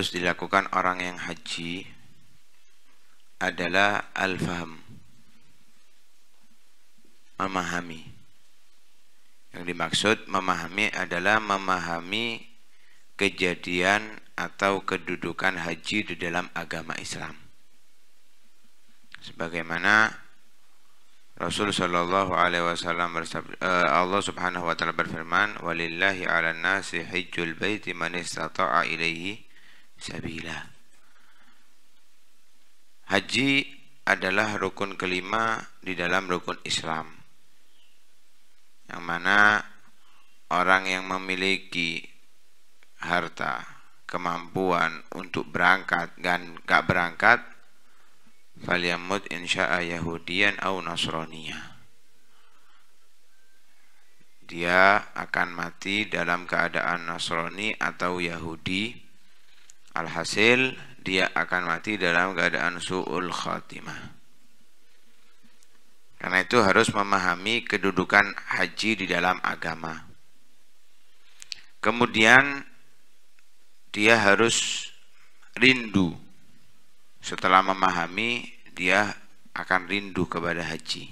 harus dilakukan orang yang haji adalah al-faham memahami yang dimaksud memahami adalah memahami kejadian atau kedudukan haji di dalam agama Islam sebagaimana Rasul Shallallahu Alaihi Wasallam eh, Allah Subhanahu Wa Taala berfirman, walillahi ala nasi hajjul baiti man istata'a ilaihi sabila. Haji adalah rukun kelima di dalam rukun Islam. Yang mana orang yang memiliki harta, kemampuan untuk berangkat dan gak berangkat, falyamut insya'a Yahudian au Nasroniya. Dia akan mati dalam keadaan nasroni atau Yahudi Alhasil dia akan mati dalam keadaan su'ul khatimah. Karena itu harus memahami kedudukan haji di dalam agama. Kemudian dia harus rindu. Setelah memahami, dia akan rindu kepada haji.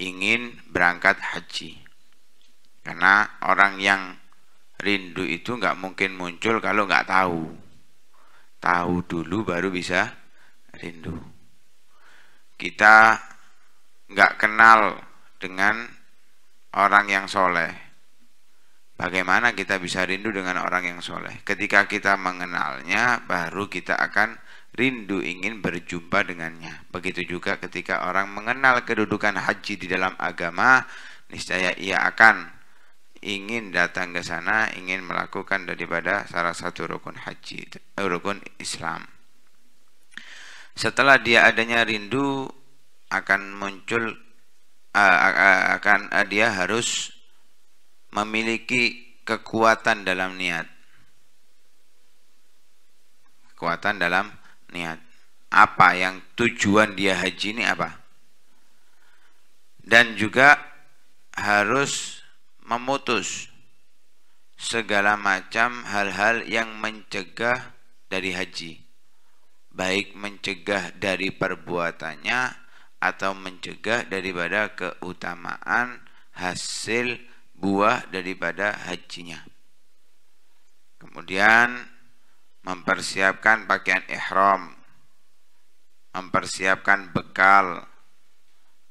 Ingin berangkat haji. Karena orang yang rindu itu nggak mungkin muncul kalau nggak tahu tahu dulu baru bisa rindu kita nggak kenal dengan orang yang soleh bagaimana kita bisa rindu dengan orang yang soleh ketika kita mengenalnya baru kita akan rindu ingin berjumpa dengannya. Begitu juga ketika orang mengenal kedudukan haji di dalam agama, niscaya ia akan ingin datang ke sana ingin melakukan daripada salah satu rukun haji rukun Islam setelah dia adanya rindu akan muncul akan dia harus memiliki kekuatan dalam niat kekuatan dalam niat apa yang tujuan dia haji ini apa dan juga harus memutus segala macam hal-hal yang mencegah dari haji baik mencegah dari perbuatannya atau mencegah daripada keutamaan hasil buah daripada hajinya kemudian mempersiapkan pakaian ihram mempersiapkan bekal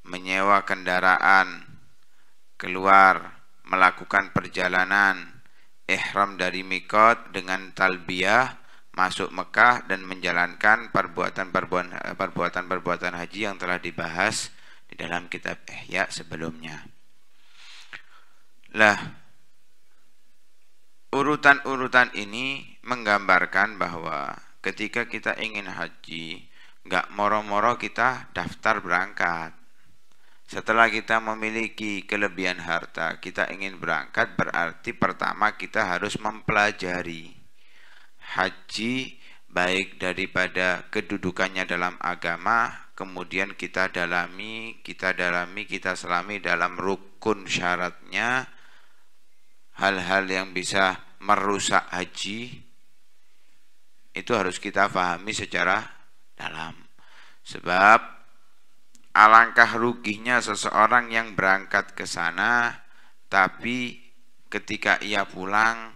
menyewa kendaraan keluar melakukan perjalanan ihram dari Mikot dengan talbiyah masuk Mekah dan menjalankan eh, perbuatan-perbuatan haji yang telah dibahas di dalam kitab Ihya sebelumnya. Lah urutan-urutan ini menggambarkan bahwa ketika kita ingin haji, nggak moro-moro kita daftar berangkat. Setelah kita memiliki kelebihan harta, kita ingin berangkat berarti pertama kita harus mempelajari haji baik daripada kedudukannya dalam agama, kemudian kita dalami, kita dalami, kita selami dalam rukun syaratnya hal-hal yang bisa merusak haji itu harus kita pahami secara dalam sebab Alangkah ruginya seseorang yang berangkat ke sana, tapi ketika ia pulang,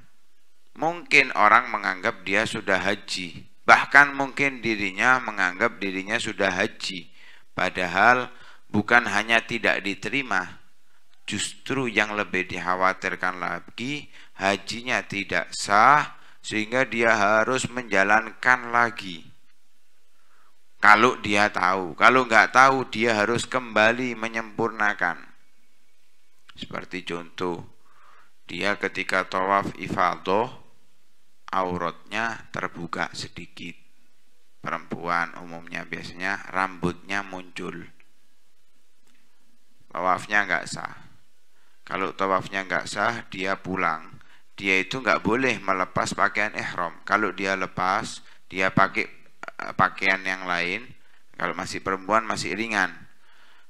mungkin orang menganggap dia sudah haji. Bahkan mungkin dirinya menganggap dirinya sudah haji. Padahal bukan hanya tidak diterima, justru yang lebih dikhawatirkan lagi, hajinya tidak sah, sehingga dia harus menjalankan lagi kalau dia tahu, kalau nggak tahu dia harus kembali menyempurnakan. Seperti contoh, dia ketika tawaf ifadoh, auratnya terbuka sedikit. Perempuan umumnya biasanya rambutnya muncul. Tawafnya nggak sah. Kalau tawafnya nggak sah, dia pulang. Dia itu nggak boleh melepas pakaian ihram. Kalau dia lepas, dia pakai Eh, pakaian yang lain kalau masih perempuan masih ringan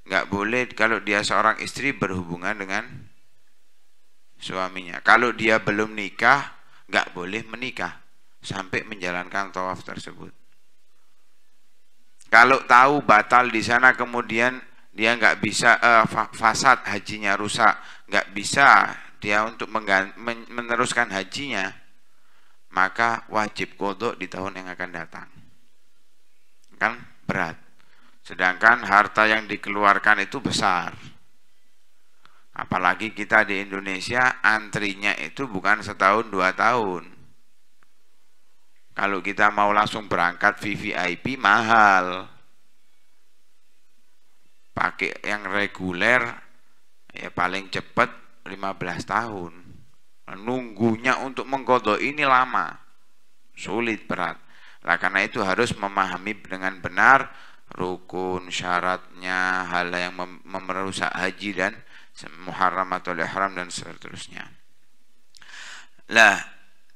nggak boleh kalau dia seorang istri berhubungan dengan suaminya kalau dia belum nikah nggak boleh menikah sampai menjalankan tawaf tersebut kalau tahu batal di sana kemudian dia nggak bisa uh, fasad hajinya rusak nggak bisa dia untuk meneruskan hajinya maka wajib kodok di tahun yang akan datang kan berat. Sedangkan harta yang dikeluarkan itu besar. Apalagi kita di Indonesia antrinya itu bukan setahun dua tahun. Kalau kita mau langsung berangkat VVIP mahal. Pakai yang reguler ya paling cepat 15 tahun. Nunggunya untuk menggodok ini lama. Sulit berat. Lah karena itu harus memahami dengan benar rukun syaratnya hal yang mem memerusak haji dan muharram atau ihram dan seterusnya. Lah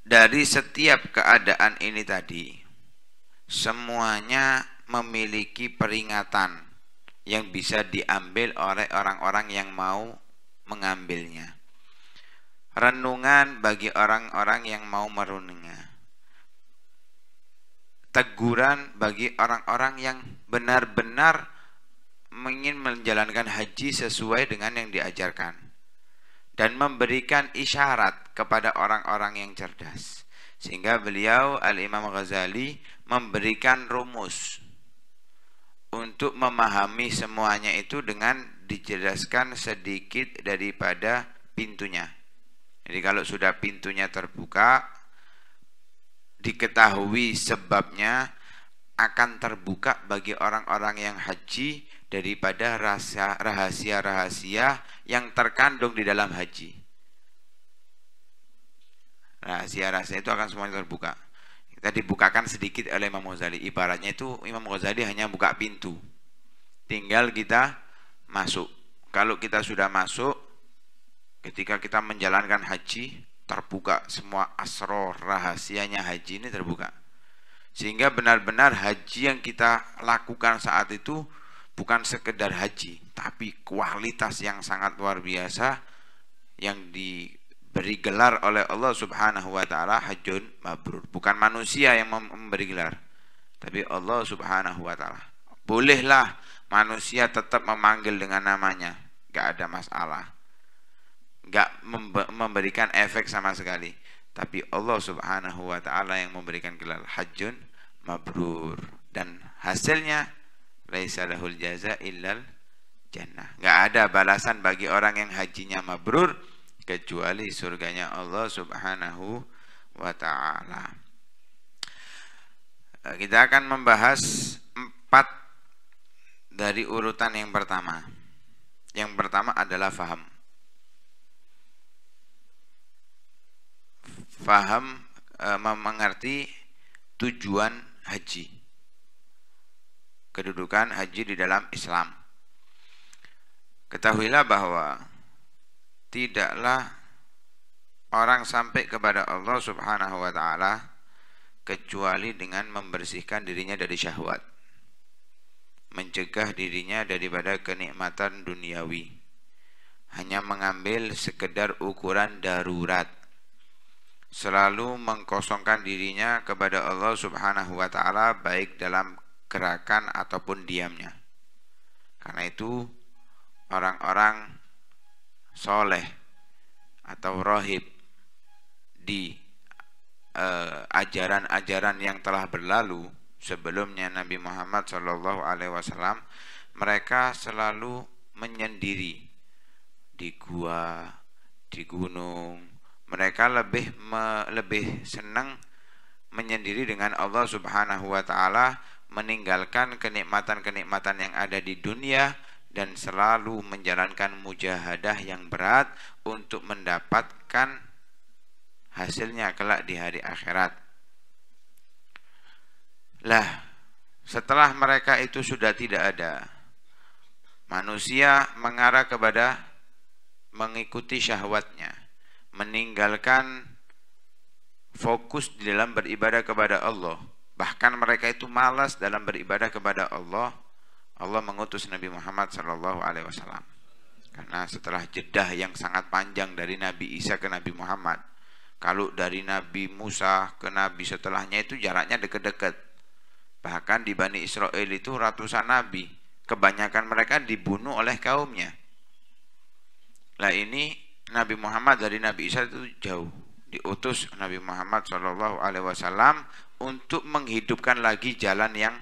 dari setiap keadaan ini tadi semuanya memiliki peringatan yang bisa diambil oleh orang-orang yang mau mengambilnya. Renungan bagi orang-orang yang mau merenungnya teguran bagi orang-orang yang benar-benar ingin menjalankan haji sesuai dengan yang diajarkan dan memberikan isyarat kepada orang-orang yang cerdas sehingga beliau Al-Imam Ghazali memberikan rumus untuk memahami semuanya itu dengan dijelaskan sedikit daripada pintunya jadi kalau sudah pintunya terbuka diketahui sebabnya akan terbuka bagi orang-orang yang haji daripada rahasia-rahasia yang terkandung di dalam haji. Rahasia-rahasia itu akan semuanya terbuka. Kita dibukakan sedikit oleh Imam Ghazali. Ibaratnya itu Imam Ghazali hanya buka pintu. Tinggal kita masuk. Kalau kita sudah masuk, ketika kita menjalankan haji, terbuka semua asror rahasianya haji ini terbuka sehingga benar-benar haji yang kita lakukan saat itu bukan sekedar haji tapi kualitas yang sangat luar biasa yang diberi gelar oleh Allah Subhanahu wa taala hajun mabrur bukan manusia yang memberi gelar tapi Allah Subhanahu wa taala bolehlah manusia tetap memanggil dengan namanya gak ada masalah nggak memberikan efek sama sekali tapi Allah subhanahu wa ta'ala yang memberikan gelar hajun mabrur dan hasilnya laisa lahul jaza illal jannah nggak ada balasan bagi orang yang hajinya mabrur kecuali surganya Allah subhanahu wa ta'ala eh, kita akan membahas empat dari urutan yang pertama yang pertama adalah faham faham e, mengerti tujuan haji kedudukan haji di dalam Islam ketahuilah bahwa tidaklah orang sampai kepada Allah Subhanahu wa taala kecuali dengan membersihkan dirinya dari syahwat mencegah dirinya daripada kenikmatan duniawi hanya mengambil sekedar ukuran darurat selalu mengkosongkan dirinya kepada Allah Subhanahu wa taala baik dalam gerakan ataupun diamnya. Karena itu orang-orang soleh atau rohib di eh, ajaran-ajaran yang telah berlalu sebelumnya Nabi Muhammad Shallallahu Alaihi Wasallam mereka selalu menyendiri di gua, di gunung, mereka lebih me, lebih senang menyendiri dengan Allah Subhanahu wa taala meninggalkan kenikmatan-kenikmatan yang ada di dunia dan selalu menjalankan mujahadah yang berat untuk mendapatkan hasilnya kelak di hari akhirat. Lah, setelah mereka itu sudah tidak ada, manusia mengarah kepada mengikuti syahwatnya meninggalkan fokus di dalam beribadah kepada Allah. Bahkan mereka itu malas dalam beribadah kepada Allah. Allah mengutus Nabi Muhammad Shallallahu Alaihi Wasallam. Karena setelah jedah yang sangat panjang dari Nabi Isa ke Nabi Muhammad, kalau dari Nabi Musa ke Nabi setelahnya itu jaraknya dekat-dekat. Bahkan di Bani Israel itu ratusan nabi, kebanyakan mereka dibunuh oleh kaumnya. Lah ini Nabi Muhammad dari Nabi Isa itu jauh diutus Nabi Muhammad Shallallahu Alaihi Wasallam untuk menghidupkan lagi jalan yang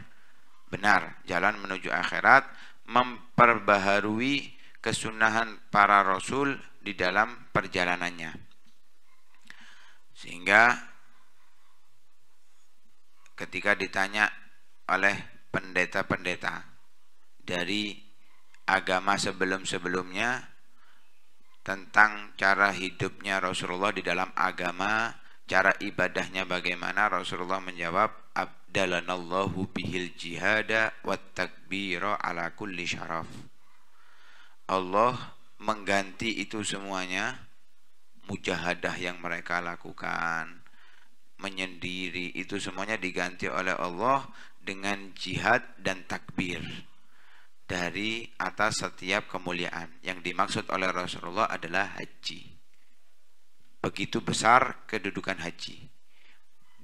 benar jalan menuju akhirat memperbaharui kesunahan para rasul di dalam perjalanannya sehingga ketika ditanya oleh pendeta-pendeta dari agama sebelum-sebelumnya tentang cara hidupnya Rasulullah di dalam agama, cara ibadahnya bagaimana, Rasulullah menjawab, Abdalanallahu bihil jihada wa takbira ala kulli syaraf. Allah mengganti itu semuanya, mujahadah yang mereka lakukan, menyendiri, itu semuanya diganti oleh Allah dengan jihad dan takbir dari atas setiap kemuliaan. Yang dimaksud oleh Rasulullah adalah haji. Begitu besar kedudukan haji.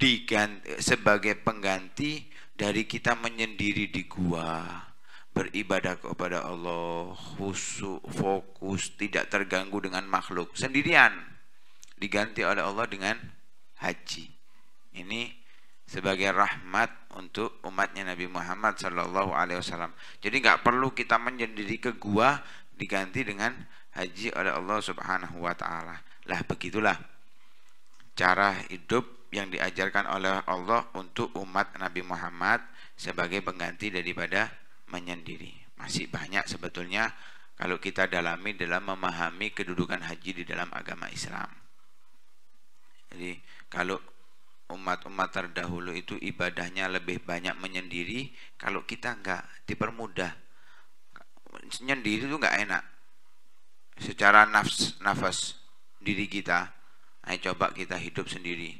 Diganti, sebagai pengganti dari kita menyendiri di gua, beribadah kepada Allah, khusyuk, fokus, tidak terganggu dengan makhluk, sendirian. Diganti oleh Allah dengan haji. Ini sebagai rahmat untuk umatnya Nabi Muhammad Shallallahu Alaihi Wasallam. Jadi nggak perlu kita menjadi ke gua diganti dengan haji oleh Allah Subhanahu Wa Taala. Lah begitulah cara hidup yang diajarkan oleh Allah untuk umat Nabi Muhammad sebagai pengganti daripada menyendiri. Masih banyak sebetulnya kalau kita dalami dalam memahami kedudukan haji di dalam agama Islam. Jadi kalau umat-umat terdahulu itu ibadahnya lebih banyak menyendiri kalau kita enggak dipermudah menyendiri itu enggak enak secara nafs nafas diri kita ayo coba kita hidup sendiri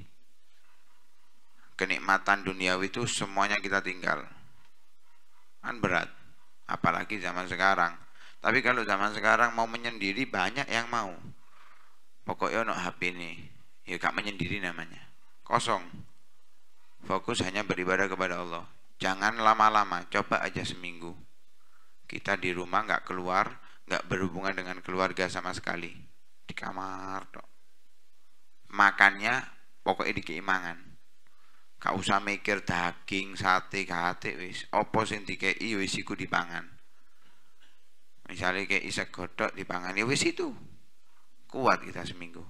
kenikmatan duniawi itu semuanya kita tinggal kan berat apalagi zaman sekarang tapi kalau zaman sekarang mau menyendiri banyak yang mau pokoknya no HP ini ya gak menyendiri namanya kosong fokus hanya beribadah kepada Allah jangan lama-lama coba aja seminggu kita di rumah nggak keluar nggak berhubungan dengan keluarga sama sekali di kamar dok makannya pokoknya di keimangan gak usah mikir daging sate kate wis opo sing dikei wis iku dipangan misalnya kayak isak godok dipangan ya wis itu kuat kita seminggu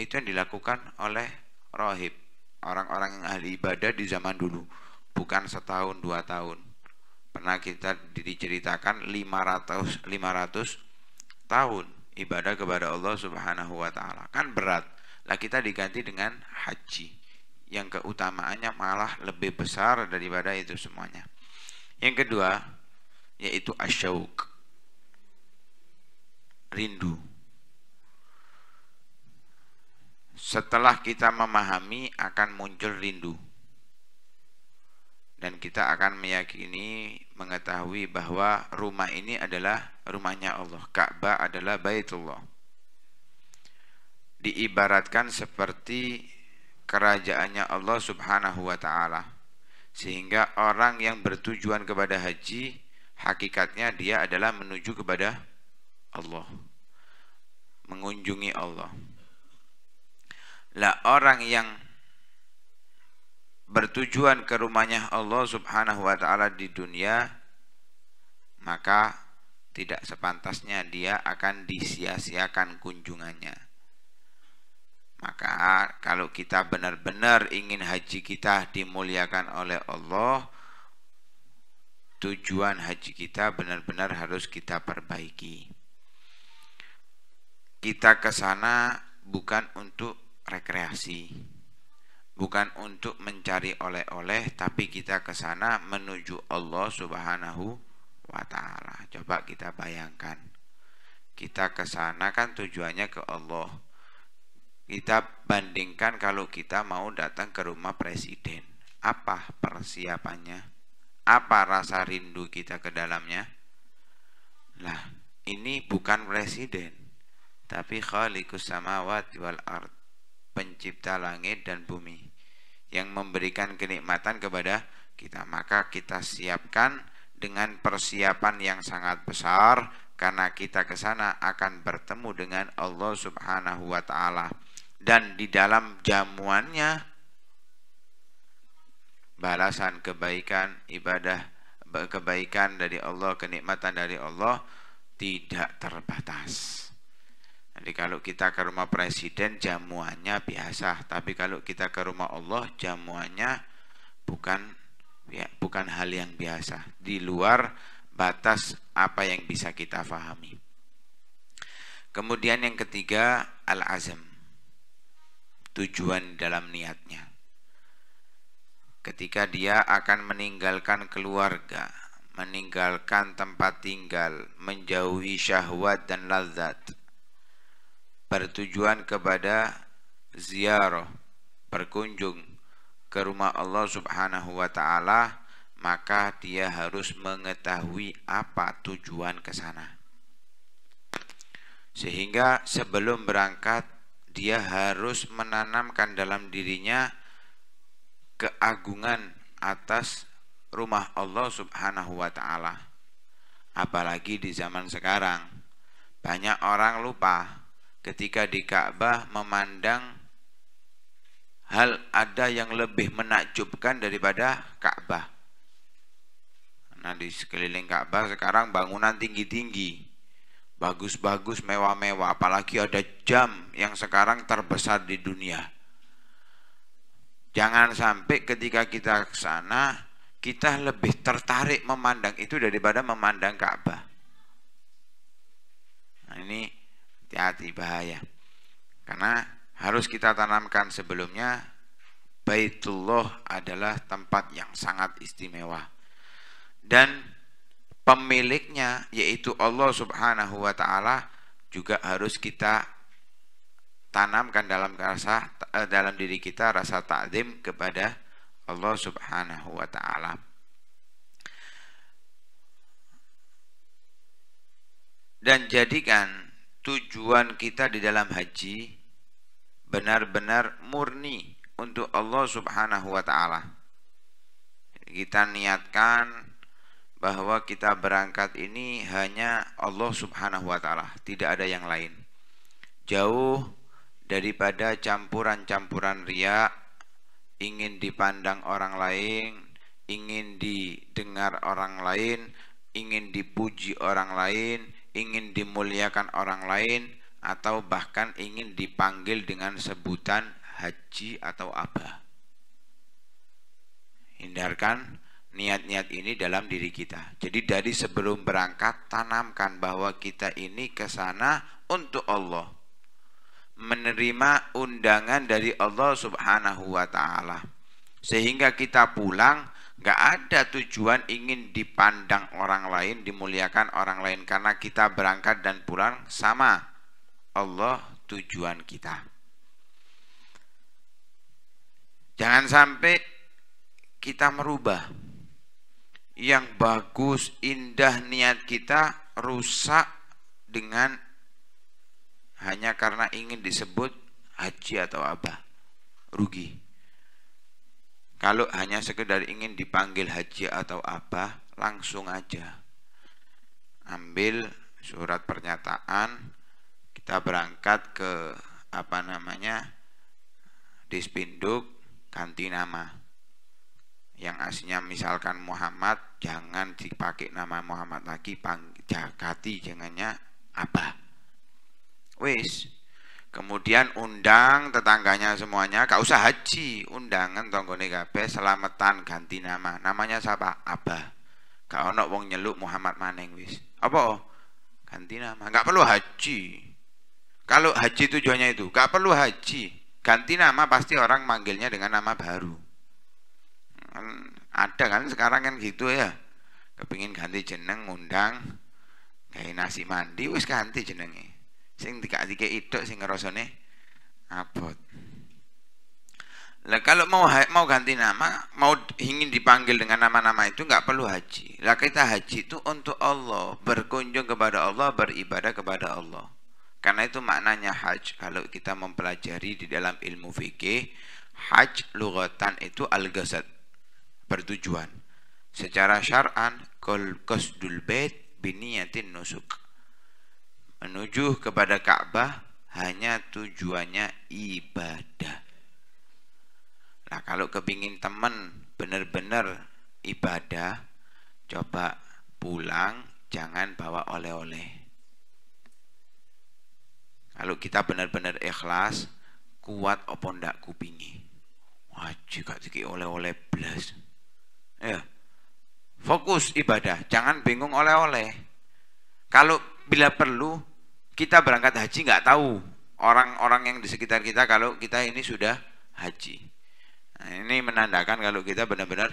itu yang dilakukan oleh rohib orang-orang yang ahli ibadah di zaman dulu bukan setahun dua tahun pernah kita diceritakan 500 500 tahun ibadah kepada Allah Subhanahu wa taala kan berat lah kita diganti dengan haji yang keutamaannya malah lebih besar daripada itu semuanya yang kedua yaitu asyauk rindu setelah kita memahami akan muncul rindu dan kita akan meyakini mengetahui bahwa rumah ini adalah rumahnya Allah Ka'bah adalah Baitullah diibaratkan seperti kerajaannya Allah subhanahu wa ta'ala sehingga orang yang bertujuan kepada haji hakikatnya dia adalah menuju kepada Allah mengunjungi Allah lah orang yang bertujuan ke rumahnya Allah Subhanahu wa taala di dunia maka tidak sepantasnya dia akan disia-siakan kunjungannya. Maka kalau kita benar-benar ingin haji kita dimuliakan oleh Allah, tujuan haji kita benar-benar harus kita perbaiki. Kita ke sana bukan untuk rekreasi bukan untuk mencari oleh-oleh tapi kita ke sana menuju Allah Subhanahu wa taala. Coba kita bayangkan. Kita ke sana kan tujuannya ke Allah. Kita bandingkan kalau kita mau datang ke rumah presiden. Apa persiapannya? Apa rasa rindu kita ke dalamnya? Lah, ini bukan presiden, tapi khaliqus samawati wal ard pencipta langit dan bumi yang memberikan kenikmatan kepada kita maka kita siapkan dengan persiapan yang sangat besar karena kita ke sana akan bertemu dengan Allah Subhanahu wa taala dan di dalam jamuannya balasan kebaikan ibadah kebaikan dari Allah kenikmatan dari Allah tidak terbatas jadi kalau kita ke rumah presiden jamuannya biasa, tapi kalau kita ke rumah Allah jamuannya bukan ya, bukan hal yang biasa, di luar batas apa yang bisa kita fahami. Kemudian yang ketiga al-azam. Tujuan dalam niatnya. Ketika dia akan meninggalkan keluarga, meninggalkan tempat tinggal, menjauhi syahwat dan lazat, bertujuan kepada ziarah, berkunjung ke rumah Allah Subhanahu wa taala, maka dia harus mengetahui apa tujuan ke sana. Sehingga sebelum berangkat dia harus menanamkan dalam dirinya keagungan atas rumah Allah Subhanahu wa taala. Apalagi di zaman sekarang banyak orang lupa ketika di Ka'bah memandang hal ada yang lebih menakjubkan daripada Ka'bah. Nah di sekeliling Ka'bah sekarang bangunan tinggi-tinggi, bagus-bagus, mewah-mewah, apalagi ada jam yang sekarang terbesar di dunia. Jangan sampai ketika kita ke sana kita lebih tertarik memandang itu daripada memandang Ka'bah. Nah, ini hati-hati bahaya karena harus kita tanamkan sebelumnya Baitullah adalah tempat yang sangat istimewa dan pemiliknya yaitu Allah Subhanahu wa taala juga harus kita tanamkan dalam rasa eh, dalam diri kita rasa takdim kepada Allah Subhanahu wa taala. Dan jadikan tujuan kita di dalam haji benar-benar murni untuk Allah Subhanahu wa taala. Kita niatkan bahwa kita berangkat ini hanya Allah Subhanahu wa taala, tidak ada yang lain. Jauh daripada campuran-campuran ria ingin dipandang orang lain, ingin didengar orang lain, ingin dipuji orang lain, ingin dimuliakan orang lain atau bahkan ingin dipanggil dengan sebutan haji atau abah. Hindarkan niat-niat ini dalam diri kita. Jadi dari sebelum berangkat tanamkan bahwa kita ini ke sana untuk Allah. Menerima undangan dari Allah Subhanahu wa taala. Sehingga kita pulang Gak ada tujuan ingin dipandang orang lain, dimuliakan orang lain karena kita berangkat dan pulang sama. Allah tujuan kita. Jangan sampai kita merubah yang bagus, indah niat kita rusak dengan hanya karena ingin disebut haji atau apa. Rugi. Kalau hanya sekedar ingin dipanggil haji atau apa, langsung aja. Ambil surat pernyataan, kita berangkat ke apa namanya dispinduk ganti nama yang aslinya misalkan Muhammad jangan dipakai nama Muhammad lagi pang, jakati jangannya apa wis Kemudian undang tetangganya semuanya, gak usah haji, undangan tonggone kabeh selamatan ganti nama. Namanya siapa? Abah. Gak ono wong nyeluk Muhammad Maneng wis. Apa? Oh? Ganti nama. Gak perlu haji. Kalau haji tujuannya itu, gak perlu haji. Ganti nama pasti orang manggilnya dengan nama baru. Kan ada kan sekarang kan gitu ya. Kepingin ganti jeneng undang kayak nasi mandi wis ganti jenengnya sing dikadike itu sing rosone abot lah kalau mau mau ganti nama mau ingin dipanggil dengan nama-nama itu nggak perlu haji lah kita haji itu untuk Allah berkunjung kepada Allah beribadah kepada Allah karena itu maknanya haji kalau kita mempelajari di dalam ilmu fikih haji lugatan itu al-ghasad bertujuan secara syar'an kol qasdul bait biniyatin nusuk menuju kepada Ka'bah hanya tujuannya ibadah. Nah kalau kepingin teman benar-benar ibadah, coba pulang jangan bawa oleh-oleh. Kalau kita benar-benar ikhlas, kuat apa ndak kupingi. Wajib gak siki oleh-oleh belas. Ya. Fokus ibadah, jangan bingung oleh-oleh. Kalau bila perlu kita berangkat haji nggak tahu orang-orang yang di sekitar kita kalau kita ini sudah haji. Nah, ini menandakan kalau kita benar-benar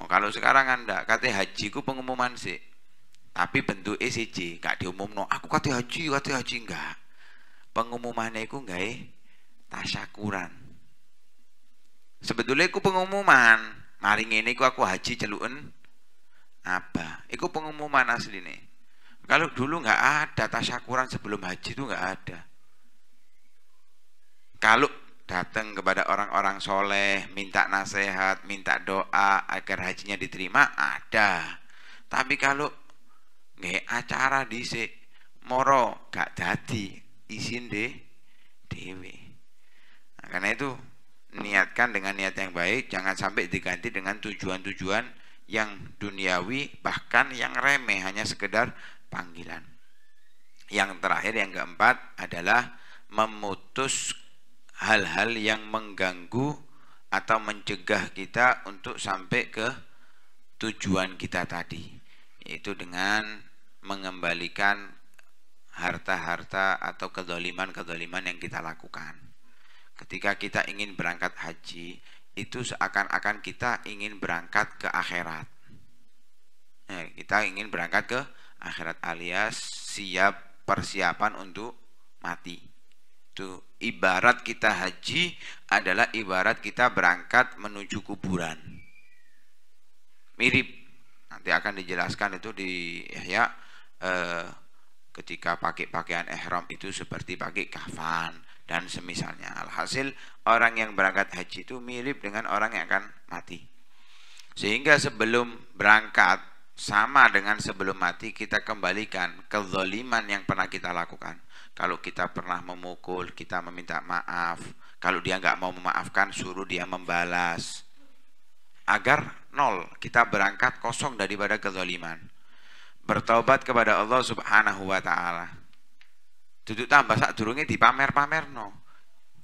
oh, kalau sekarang anda kata hajiku pengumuman sih tapi bentuk ECJ nggak diumum no aku kata haji kata haji nggak pengumumannya itu enggak eh tasyakuran sebetulnya ku pengumuman maring ini aku, aku haji celuen apa Iku pengumuman asli nih kalau dulu nggak ada tasyakuran sebelum haji itu nggak ada. Kalau datang kepada orang-orang soleh, minta nasihat, minta doa agar hajinya diterima, ada. Tapi kalau nggak acara di se moro gak jadi, izin deh dewi. Nah, karena itu niatkan dengan niat yang baik, jangan sampai diganti dengan tujuan-tujuan yang duniawi bahkan yang remeh hanya sekedar panggilan. Yang terakhir yang keempat adalah memutus hal-hal yang mengganggu atau mencegah kita untuk sampai ke tujuan kita tadi yaitu dengan mengembalikan harta-harta atau kedoliman-kedoliman yang kita lakukan ketika kita ingin berangkat haji itu seakan-akan kita ingin berangkat ke akhirat nah, kita ingin berangkat ke akhirat alias siap persiapan untuk mati itu ibarat kita haji adalah ibarat kita berangkat menuju kuburan mirip nanti akan dijelaskan itu di ya eh, ketika pakai pakaian ihram itu seperti pakai kafan dan semisalnya alhasil orang yang berangkat haji itu mirip dengan orang yang akan mati sehingga sebelum berangkat sama dengan sebelum mati kita kembalikan kezaliman yang pernah kita lakukan. Kalau kita pernah memukul, kita meminta maaf. Kalau dia nggak mau memaafkan, suruh dia membalas. Agar nol, kita berangkat kosong daripada kezaliman. Bertobat kepada Allah subhanahu wa ta'ala. Tutup tambah saat durungnya dipamer-pamer no.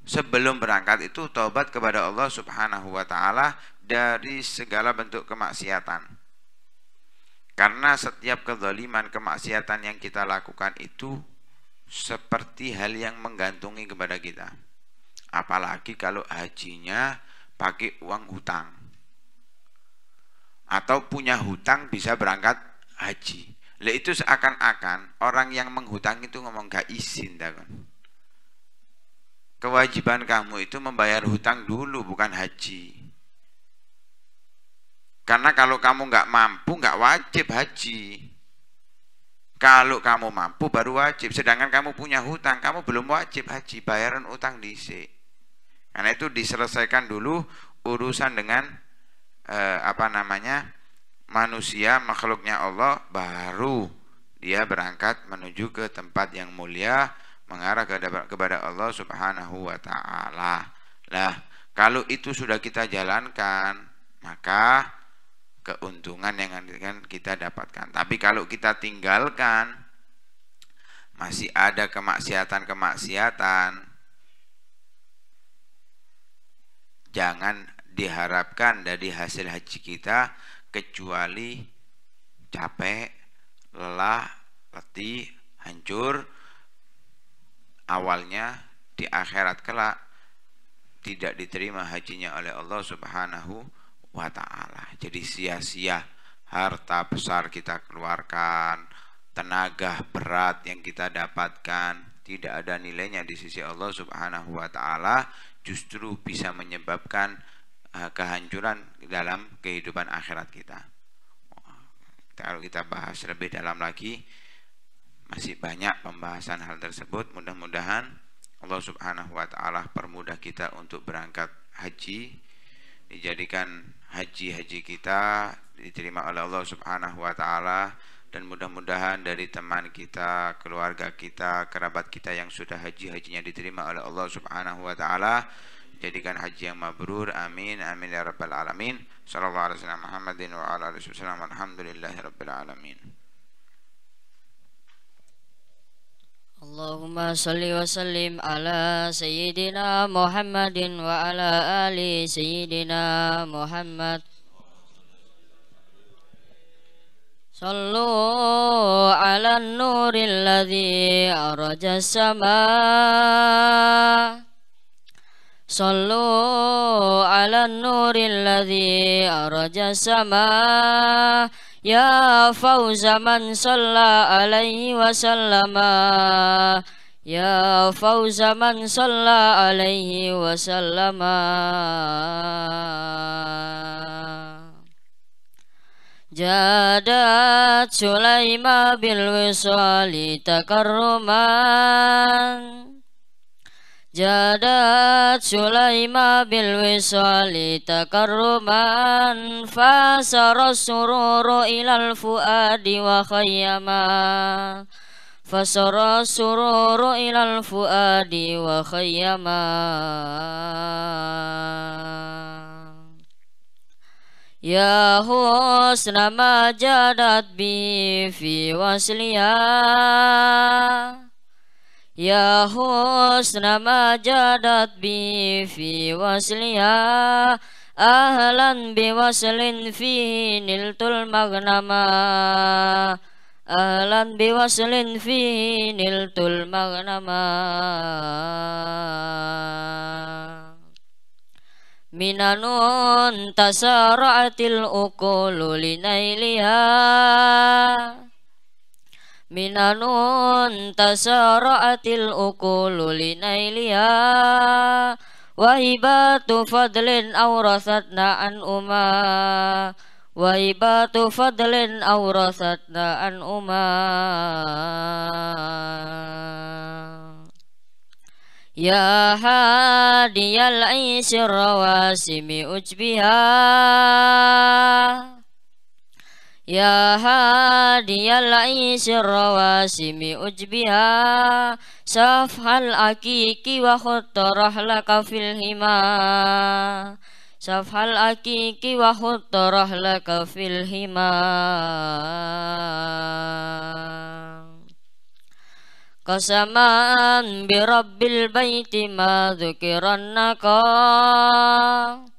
Sebelum berangkat itu tobat kepada Allah subhanahu wa ta'ala dari segala bentuk kemaksiatan karena setiap kezaliman, kemaksiatan yang kita lakukan itu seperti hal yang menggantungi kepada kita. Apalagi kalau hajinya pakai uang hutang. Atau punya hutang bisa berangkat haji. Lah itu seakan-akan orang yang menghutang itu ngomong gak izin takon. Kewajiban kamu itu membayar hutang dulu bukan haji. Karena kalau kamu nggak mampu, nggak wajib haji. Kalau kamu mampu baru wajib. Sedangkan kamu punya hutang, kamu belum wajib haji. Bayaran utang diisi. Karena itu diselesaikan dulu urusan dengan eh, apa namanya manusia makhluknya Allah baru dia berangkat menuju ke tempat yang mulia mengarah kepada Allah Subhanahu wa taala. Lah, kalau itu sudah kita jalankan, maka keuntungan yang akan kita dapatkan. Tapi kalau kita tinggalkan masih ada kemaksiatan-kemaksiatan jangan diharapkan dari hasil haji kita kecuali capek, lelah, letih, hancur awalnya di akhirat kelak tidak diterima hajinya oleh Allah Subhanahu wa ta'ala jadi sia-sia harta besar kita keluarkan tenaga berat yang kita dapatkan tidak ada nilainya di sisi Allah subhanahu wa ta'ala justru bisa menyebabkan uh, kehancuran dalam kehidupan akhirat kita kalau kita bahas lebih dalam lagi masih banyak pembahasan hal tersebut mudah-mudahan Allah subhanahu wa ta'ala permudah kita untuk berangkat haji dijadikan haji-haji kita diterima oleh Allah Subhanahu wa taala dan mudah-mudahan dari teman kita, keluarga kita, kerabat kita yang sudah haji-hajinya diterima oleh Allah Subhanahu wa taala jadikan haji yang mabrur amin amin ya rabbal alamin sallallahu alaihi wasallam Muhammadin wa ala alihi wasallam alhamdulillahi rabbil alamin Allahumma salli wa sallim ala sayyidina Muhammadin wa ala ali sayyidina Muhammad Sallu ala nuril ladzi araja sama Sallu ala nuril ladzi araja sama Ya Fauzaman man alaihi wasallama Ya fauza man alaihi wasallama Jadat Sulaiman bil wisali Jadat Sulaima bil wisali takarruman Fasara sururu ilal fuadi wa khayyama Fasara sururu ilal fuadi wa khayyama Ya husna majadat bi fi wasliya Ya husna majadat bi fi wasliya Ahlan bi waslin fi niltul magnama Ahlan bi waslin fi niltul magnama Minanun tasara'atil ukulu linailiha Minanun Minanun tasara'atil ukulu linailiha Wahibatu fadlin awrasatna an umma Wahibatu fadlin awrasatna an umma Ya hadiyal aisyir rawasimi ujbiha Ya hadiyal isir wa simi ujbiha Safhal akiki wa khutturah laka fil aki Safhal akiki wa khutturah laka fil hima Kasamaan bi rabbil bayti ma dhukiran naka Kasamaan bi rabbil bayti ma dhukiran naka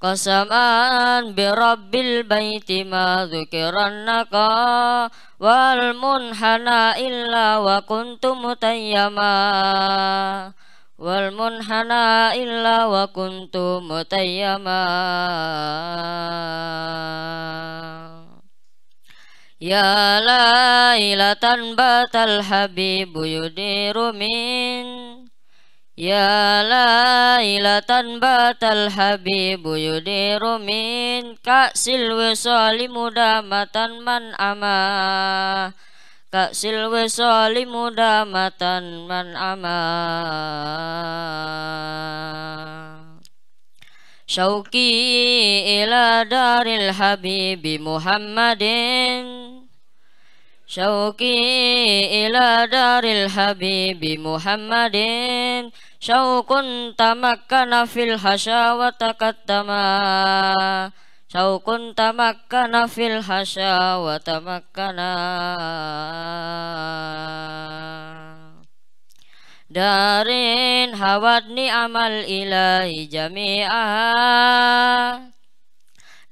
Qasaman bi rabbil baiti ma dhukirannaka wal munhana illa wa kuntum tayyama wal munhana illa wa kuntum tayyama Ya lailatan batal habibu yudiru min Ya tan batal habib yudiru min Kaksil wisali mudamatan man amah Kaksil wisali damatan man amah shauki ila daril habib muhammadin shauki ila daril habib ila muhammadin syaukun tamakkana fil hasya wa takattama syaukun tamakkana fil hasya wa tamakkana darin hawadni amal ilahi jami'ah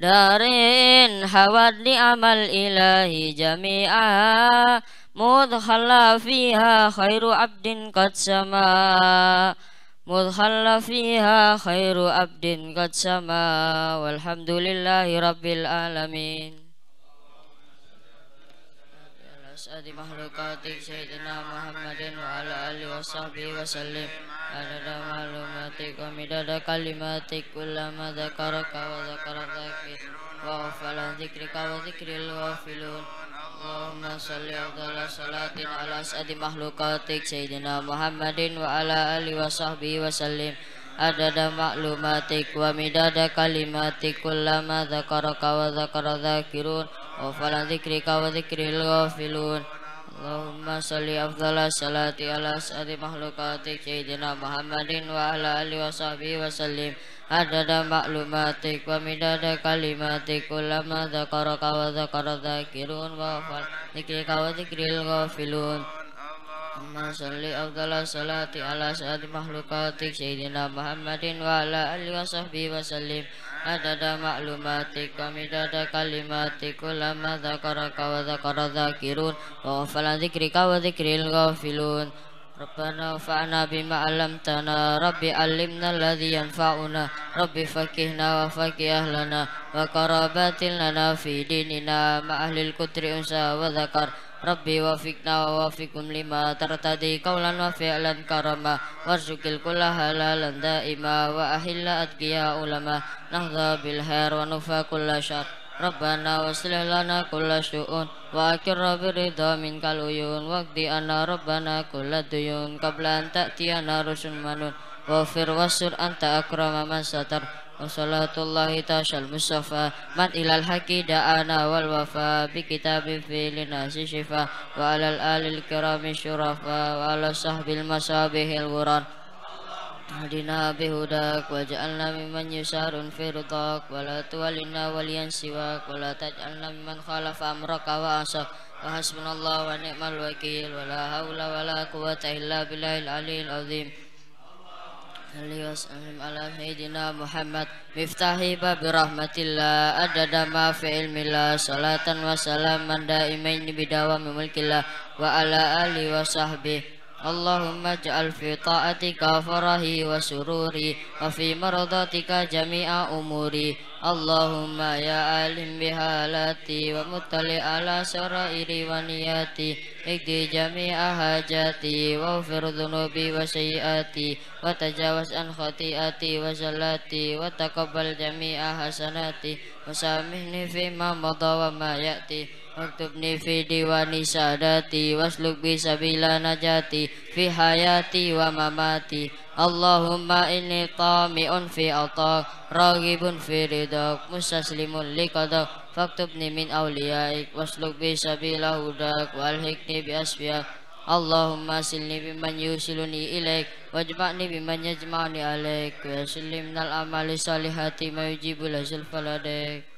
darin hawadni amal ilahi jami'ah مدخل فيها خير عبد قد سما مدخل فيها خير عبد قد سما والحمد لله رب العالمين أسعد مخلوقاتك سيدنا محمد وعلى آله وصحبه وسلم عدد معلوماتك ومداد كلماتك كلما ذكرك وذكر الذاكر وغفل ذكرك وذكر الغافلون Allahumma salli ala salati wa ala sa'di mahlukatik Sayyidina Muhammadin wa ala alihi wa sahbihi wa sallim Adada maklumatik wa midada kalimatik Kullama dhakaraka wa dhakara dhakirun Wa falan dhikrika wa dhikril ghafilun Allahumma salli afdala salati ala sa'ati mahlukati Sayyidina Muhammadin wa ala alihi wa sahbihi wa sallim Adada maklumatik wa midada kalimatik Ulama dhaqaraka wa dhaqara dhaqirun wa khal Nikrika wa dhikril ghafilun Allahumma salli afdala salati ala sa'ati mahlukati Sayyidina Muhammadin wa ala alihi wa sahbihi wa sallim adada maklumati kami dada kalimati zakara kawa zakara zakirun wa ufala zikri kawa filun. gafilun Rabbana fa'na bima alam tana Rabbi alimna alladhi yanfa'una Rabbi fakihna wa fakih ahlana Wa karabatil lana fi dinina Ma ahlil kudri unsa wa zakar Rabbi wafikna wafikum lima tartadi kaulan wa fi'lan karama warzukil kulla halalan da'ima wa ahilla adgiya ulama nahza bil hair wa nufa kulla syar Rabbana waslih kulla syu'un wa akir rabbi kaluyun waqdi anna rabbana kulla duyun kablan ta'tiana rusun manun wa fir wasur anta akrama man Wassalatullahi tashal mustafa Man ilal haki da'ana wal wafa Bi kitabi fi linasi shifa Wa alal alil kirami syurafa Wa ala sahbil masabihil gurar Hadina bihudak ja'alna mimman yusarun fi wa la tuwalina waliyan siwak la taj'alna mimman khalafa amraka wa asak wa hasbunallah wa ni'mal wakil hawla wa la quwata illa billahil aliyil azim Salli wa sallim ala Sayyidina Muhammad Miftahi babi rahmatillah Adada ma fi ilmillah Salatan wa salaman daimaini bidawa memulkillah Wa ala ali wa sahbihi Allahumma ja'al fi ta'atika farahi wa sururi Wa fi maradatika jami'a umuri Allahumma ya alim bihalati wa mutali ala syara iri wa niyati ikdi jami'a hajati wa ufir dhunubi wa syi'ati wa tajawas an khati'ati wa zalati wa taqabal jami'a hasanati wa samihni fi ma mada wa ma ya'ti Waktubni fi diwani sadati Wasluk bisa bila najati Fi hayati wa mamati Allahumma inni tami'un fi atak Ragibun fi ridak Mustaslimun likadak Faktubni min awliyaik Wasluk bi sabila hudak Walhikni bi asfiyak Allahumma silni biman yusiluni ilaik Wajma'ni biman yajma'ni alaik Wa sillimnal amali salihati Mayujibul hasil faladek